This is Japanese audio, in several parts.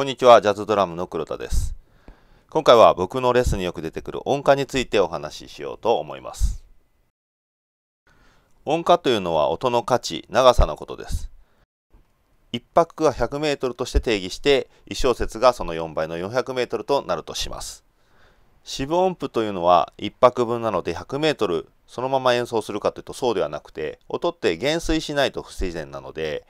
こんにちは、ジャズドラムの黒田です。今回は僕のレッスンによく出てくる音階についてお話ししようと思います。音階というのは音の価値、長さのことです。1拍が 100m として定義して、1小節がその4倍の 400m となるとします。四分音符というのは1拍分なので 100m そのまま演奏するかというとそうではなくて、音って減衰しないと不自然なので、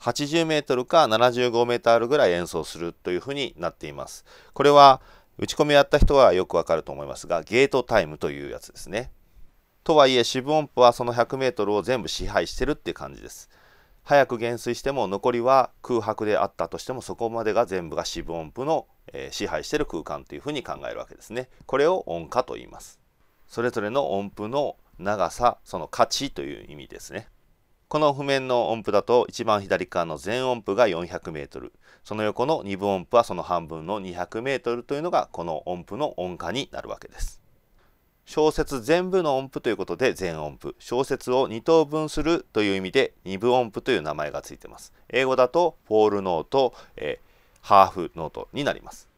80メートルか75メートルぐらい演奏するというふうになっています。これは打ち込みやった人はよくわかると思いますが、ゲートタイムというやつですね。とはいえ、四分音符はその100メートルを全部支配してるっていう感じです。早く減衰しても残りは空白であったとしてもそこまでが全部が四分音符の、え支配してる空間というふうに考えるわけですね。これを音化と言います。それぞれの音符の長さ、その価値という意味ですね。この譜面の音符だと一番左側の全音符が 400m その横の2分音符はその半分の 200m というのがこの音符の音階になるわけです。小節全部の音符ということで全音符小節を2等分するという意味で2分音符という名前がついてます英語だとフォールノート、えハーフノートになります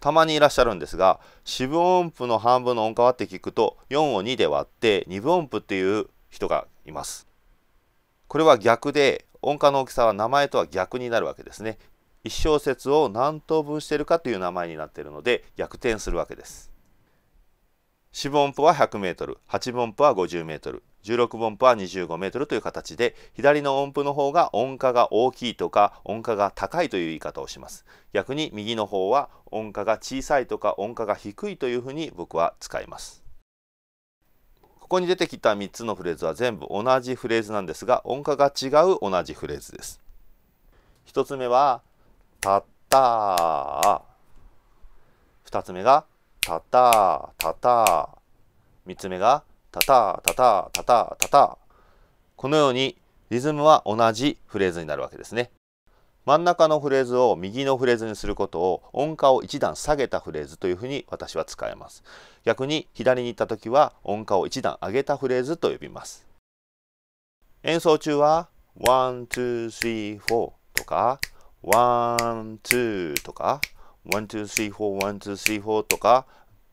たまにいらっしゃるんですが四分音符の半分の音階はって聞くと4を2で割って2分音符っていう人がいますこれは逆で音階の大きさは名前とは逆になるわけですね。1小節を何等分しているかという名前になっているので逆転するわけです。4分音符は 100m、8分音符は 50m、16分音符は 25m という形で左の音符の方が音階が大きいとか音階が高いという言い方をします。逆に右の方は音階が小さいとか音階が低いというふうに僕は使います。ここに出てきた3つのフレーズは全部同じフレーズなんですが音化が違う同じフレーズです。1つ目は「たった」2つ目が「たたたた」3つ目が「たたたたたたたた」このようにリズムは同じフレーズになるわけですね。真ん中のフレーズを右のフレーズにすることを音階を1段下げたフレーズというふうに私は使えます逆に左に行った時は音階を1段上げたフレーズと呼びます演奏中は1,2,3,4とか1,2とか1,2,3,4,1,2,3,4とか、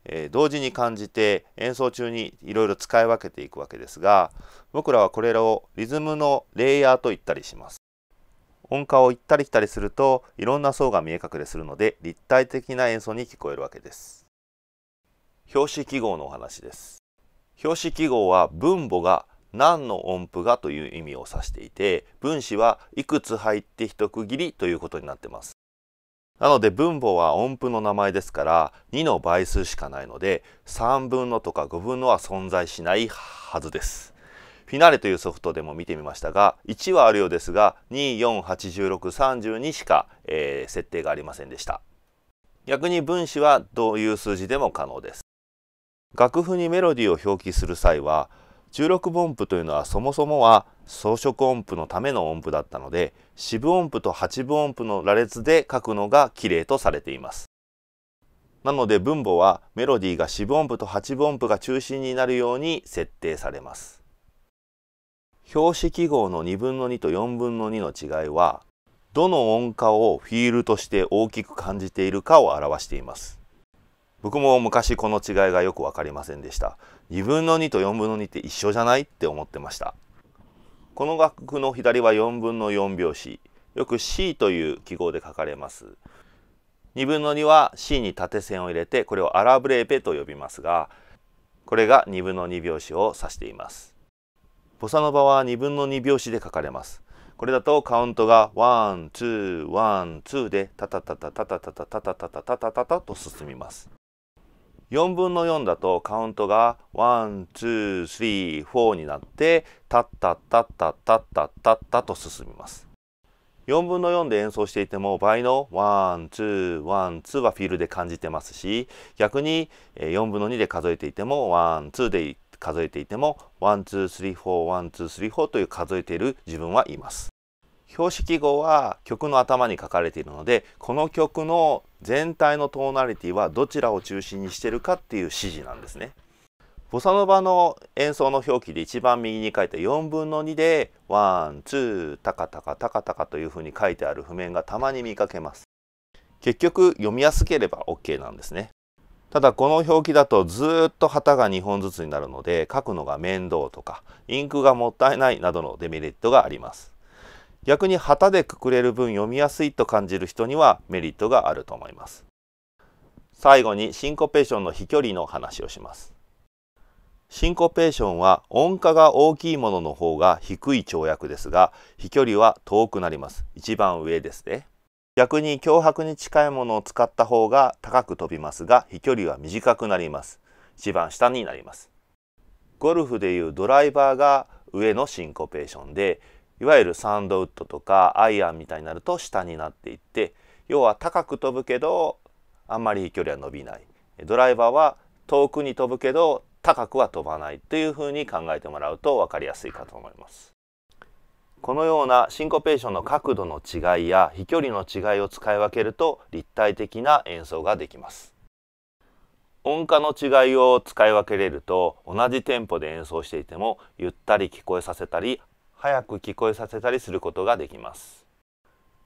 えー、同時に感じて演奏中にいろいろ使い分けていくわけですが僕らはこれらをリズムのレイヤーと言ったりします音階を行ったり来たりするといろんな層が見え隠れするので立体的な演奏に聞こえるわけです。表紙記号のお話です。表紙記号は分母が何の音符がという意味を指していて分子はいくつ入って一区切りということになってます。なので分母は音符の名前ですから2の倍数しかないので3分のとか5分のは存在しないはずです。フィナーレというソフトでも見てみましたが1はあるようですが2481632しか、えー、設定がありませんでした逆に分子はどういう数字でも可能です楽譜にメロディーを表記する際は16分音符というのはそもそもは装飾音符のための音符だったので四分音符と八分音符の羅列で書くのが綺麗とされていますなので分母はメロディーが四分音符と八分音符が中心になるように設定されます表紙記号の2分の2と4分の2の違いは、どの音化をフィールとして大きく感じているかを表しています。僕も昔この違いがよくわかりませんでした。2分の2と4分の2って一緒じゃないって思ってました。この楽譜の左は4分の4拍子、よく C という記号で書かれます。2分の2は C に縦線を入れて、これをアラブレーペと呼びますが、これが2分の2拍子を指しています。ボサノバは2分の2拍子で書かれます。これだとカウントがワン、ツー、ワン、ツーでタタタタタタタタタタタタタタタと進みます。4分の4だとカウントがワン、ツー、スリー、フォーになってタッタッタッタッタッタッタッタと進みます。4分の4で演奏していても倍のワン、ツー、ワン、ツーはフィールで感じてますし逆に4分の2で数えていてもワン、ツーで数えていても1234123という数えている自分はいます。標識語は曲の頭に書かれているのでこの曲の全体のトーナリティはどちらを中心にしてるかっていう指示なんですね。ボサノバの演奏の表記で一番右に書いた4分の2で「ワンツータカタカタカタカ」という風に書いてある譜面がたまに見かけます。結局読みやすければ OK なんですね。ただこの表記だとずっと旗が2本ずつになるので書くのが面倒とかインクがもったいないなどのデメリットがあります逆に旗でくくれる分読みやすいと感じる人にはメリットがあると思います最後にシンコペーションの飛距離の話をしますシンコペーションは音階が大きいものの方が低い跳躍ですが飛距離は遠くなります一番上ですね逆に脅迫に近いものを使った方が高く飛びますが飛距離は短くなります一番下になりますゴルフでいうドライバーが上のシンコペーションでいわゆるサンドウッドとかアイアンみたいになると下になっていって要は高く飛ぶけどあんまり飛距離は伸びないドライバーは遠くに飛ぶけど高くは飛ばないというふうに考えてもらうと分かりやすいかと思います。このようなシンコペーションの角度の違いや飛距離の違いを使い分けると立体的な演奏ができます音階の違いを使い分けれると同じテンポで演奏していてもゆったり聞こえさせたり早く聞こえさせたりすることができます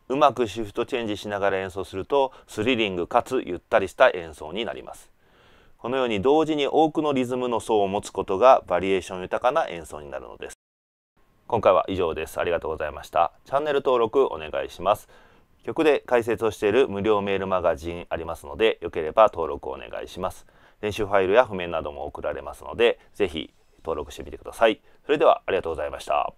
うまくシフトチェンジしながら演奏するとスリリングかつゆったりした演奏になりますこのように同時に多くのリズムの層を持つことがバリエーション豊かな演奏になるのです今回は以上です。ありがとうございました。チャンネル登録お願いします。曲で解説をしている無料メールマガジンありますので、よければ登録お願いします。練習ファイルや譜面なども送られますので、ぜひ登録してみてください。それではありがとうございました。